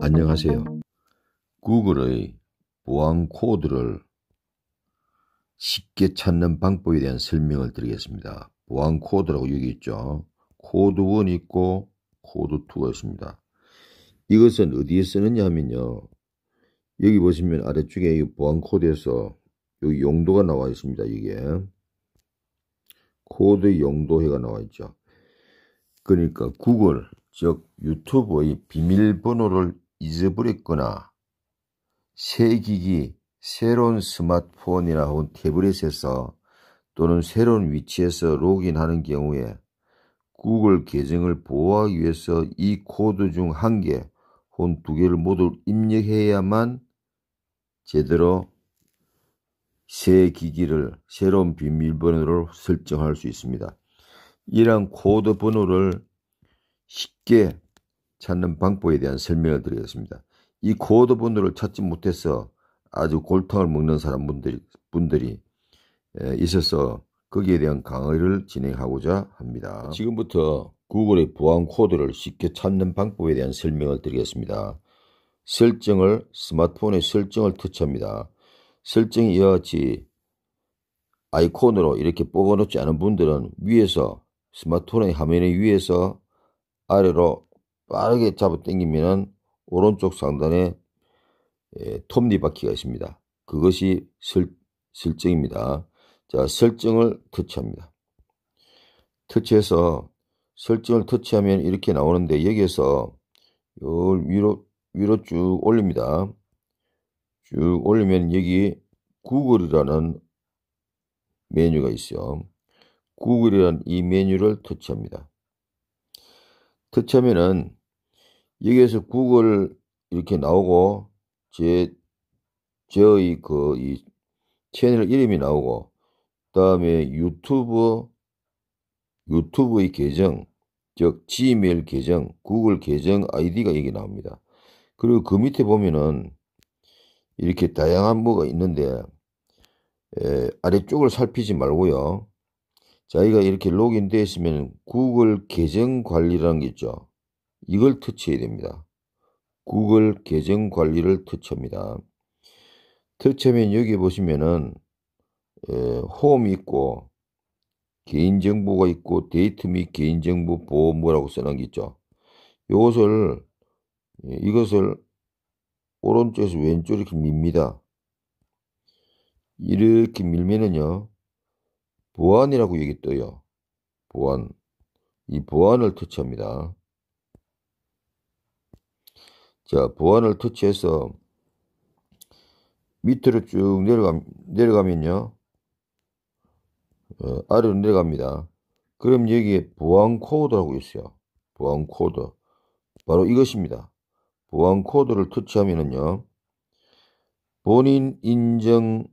안녕하세요. 구글의 보안 코드를 쉽게 찾는 방법에 대한 설명을 드리겠습니다. 보안 코드라고 여기 있죠. 코드 1 있고 코드 2가 있습니다. 이것은 어디에 쓰느냐 하면요. 여기 보시면 아래쪽에 보안 코드에서 여기 용도가 나와 있습니다. 이게 코드 용도해가 나와 있죠. 그러니까 구글, 즉 유튜브의 비밀번호를 잊어버렸거나 새 기기, 새로운 스마트폰이나 혹은 태블릿에서 또는 새로운 위치에서 로그인하는 경우에 구글 계정을 보호하기 위해서 이 코드 중 한 개 혹은 두 개를 모두 입력해야만 제대로 새 기기를 새로운 비밀번호를 설정할 수 있습니다. 이러한 코드 번호를 쉽게 찾는 방법에 대한 설명을 드리겠습니다. 이 코드 번호를 찾지 못해서 아주 골탕을 먹는 사람분들이 분들이 있어서 거기에 대한 강의를 진행하고자 합니다. 지금부터 구글의 보안 코드를 쉽게 찾는 방법에 대한 설명을 드리겠습니다. 설정을 스마트폰의 설정을 터치합니다. 설정이 이와 같이 아이콘으로 이렇게 뽑아놓지 않은 분들은 위에서 스마트폰의 화면 위에서 아래로 빠르게 잡아 당기면 오른쪽 상단에 예, 톱니바퀴가 있습니다. 그것이 설, 정입니다 자, 설정을 터치합니다. 터치해서 설정을 터치하면 이렇게 나오는데 여기에서 위로 위로 쭉 올립니다. 쭉 올리면 여기 구글이라는 메뉴가 있어요. 구글이란 이 메뉴를 터치합니다. 터치하면은 여기에서 구글 이렇게 나오고 제 저의 그 이 채널 이름이 나오고 다음에 유튜브 유튜브의 계정 즉 지메일 계정 구글 계정 아이디가 여기 나옵니다. 그리고 그 밑에 보면은 이렇게 다양한 뭐가 있는데 에, 아래쪽을 살피지 말고요. 자기가 이렇게 로그인되어 있으면 구글 계정 관리라는 게 있죠. 이걸 터치해야 됩니다. 구글 계정 관리를 터치합니다. 터치하면 여기 보시면은 에, 홈이 있고 개인정보가 있고 데이트 및 개인정보 보호뭐라고 써놓은 게 있죠. 이것을 예, 이것을 오른쪽에서 왼쪽 이렇게 밉니다. 이렇게 밀면은요. 보안이라고 얘기했어요 보안. 이 보안을 터치합니다. 자, 보안을 터치해서 밑으로 쭉 내려가, 내려가면요. 어, 아래로 내려갑니다. 그럼 여기에 보안 코드라고 있어요. 보안 코드. 바로 이것입니다. 보안 코드를 터치하면은요. 본인 인증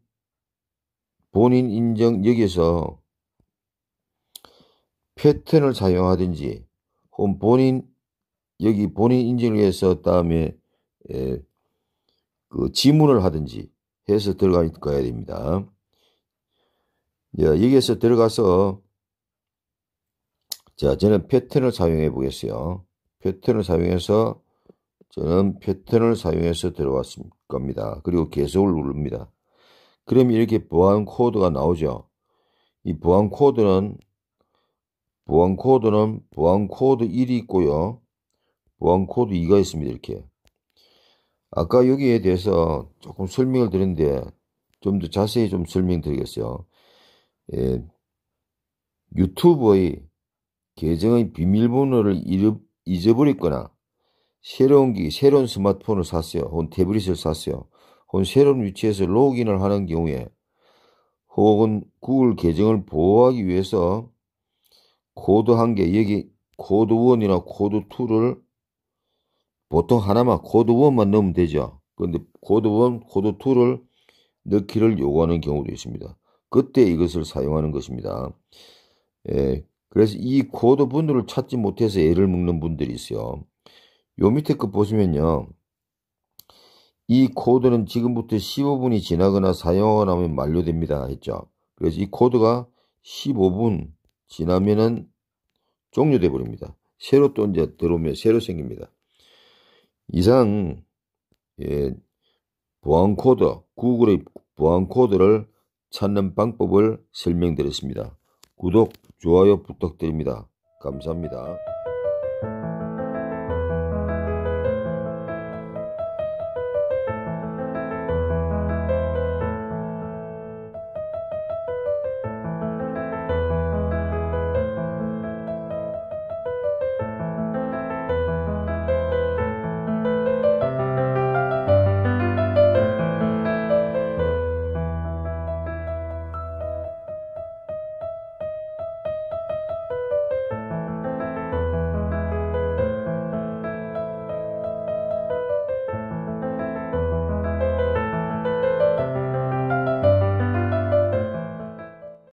본인 인증 여기서 에 패턴을 사용하든지 혹은 본인 여기 본인 인증을 위해서 다음에 에, 그 지문을 하든지 해서 들어가야 됩니다. 자, 예, 여기에서 들어가서 자 저는 패턴을 사용해 보겠어요. 패턴을 사용해서 저는 패턴을 사용해서 들어왔습니다 그리고 계속을 누릅니다. 그럼 이렇게 보안 코드가 나오죠. 이 보안 코드는 보안 코드는 보안 코드 1이 있고요. 보안 코드 2가 있습니다. 이렇게. 아까 여기에 대해서 조금 설명을 드렸는데 좀 더 자세히 좀 설명드리겠어요. 예, 유튜브의 계정의 비밀번호를 잊어버렸거나 새로운 기, 새로운 스마트폰을 샀어요. 혹은 태블릿을 샀어요. 혹은 새로운 위치에서 로그인을 하는 경우에 혹은 구글 계정을 보호하기 위해서 코드 한 개, 여기 코드 1이나 코드 2를 보통 하나만 코드 1만 넣으면 되죠. 그런데 코드 1, 코드 2를 넣기를 요구하는 경우도 있습니다. 그때 이것을 사용하는 것입니다. 예, 그래서 이 코드 번호를 찾지 못해서 애를 먹는 분들이 있어요. 요 밑에 거 보시면요. 이 코드는 지금부터 15분이 지나거나 사용하고 나면 만료됩니다. 했죠. 그래서 이 코드가 15분 지나면은 종료돼 버립니다. 새로 또 이제 들어오면 새로 생깁니다. 이상 예, 보안 코드, 구글의 보안 코드를 찾는 방법을 설명드렸습니다. 구독, 좋아요 부탁드립니다. 감사합니다.